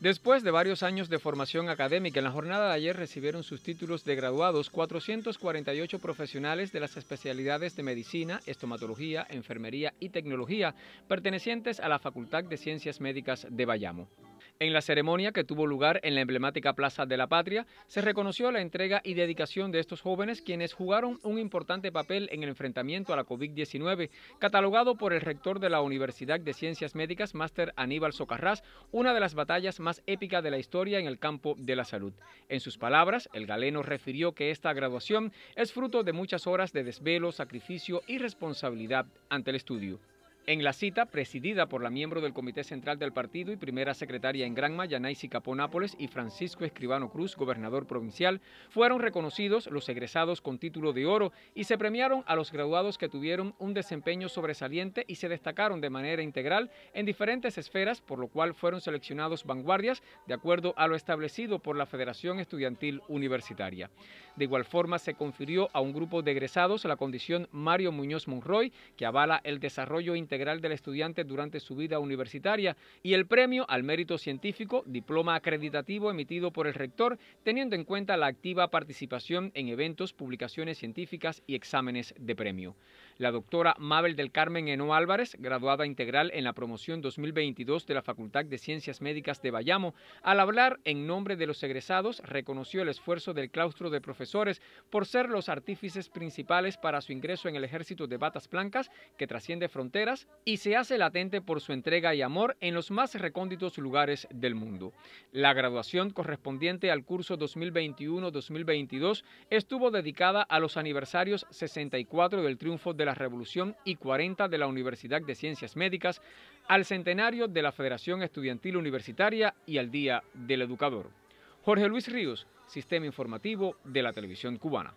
Después de varios años de formación académica, en la jornada de ayer recibieron sus títulos de graduados 448 profesionales de las especialidades de medicina, estomatología, enfermería y tecnología pertenecientes a la Facultad de Ciencias Médicas de Bayamo. En la ceremonia que tuvo lugar en la emblemática Plaza de la Patria, se reconoció la entrega y dedicación de estos jóvenes quienes jugaron un importante papel en el enfrentamiento a la COVID-19, catalogado por el rector de la Universidad de Ciencias Médicas, Máster Aníbal Socarrás, una de las batallas más épicas de la historia en el campo de la salud. En sus palabras, el galeno refirió que esta graduación es fruto de muchas horas de desvelo, sacrificio y responsabilidad ante el estudio. En la cita, presidida por la miembro del Comité Central del Partido y primera secretaria en Granma, Yanaisi y Nápoles, y Francisco Escribano Cruz, gobernador provincial, fueron reconocidos los egresados con título de oro y se premiaron a los graduados que tuvieron un desempeño sobresaliente y se destacaron de manera integral en diferentes esferas, por lo cual fueron seleccionados vanguardias de acuerdo a lo establecido por la Federación Estudiantil Universitaria. De igual forma, se confirió a un grupo de egresados la condición Mario Muñoz Monroy, que avala el desarrollo integral integral del estudiante durante su vida universitaria y el premio al mérito científico, diploma acreditativo emitido por el rector, teniendo en cuenta la activa participación en eventos, publicaciones científicas y exámenes de premio. La doctora Mabel del Carmen Eno Álvarez, graduada integral en la promoción 2022 de la Facultad de Ciencias Médicas de Bayamo, al hablar en nombre de los egresados, reconoció el esfuerzo del claustro de profesores por ser los artífices principales para su ingreso en el ejército de Batas Blancas, que trasciende fronteras, y se hace latente por su entrega y amor en los más recónditos lugares del mundo. La graduación correspondiente al curso 2021-2022 estuvo dedicada a los aniversarios 64 del triunfo de la Revolución y 40 de la Universidad de Ciencias Médicas, al centenario de la Federación Estudiantil Universitaria y al Día del Educador. Jorge Luis Ríos, Sistema Informativo de la Televisión Cubana.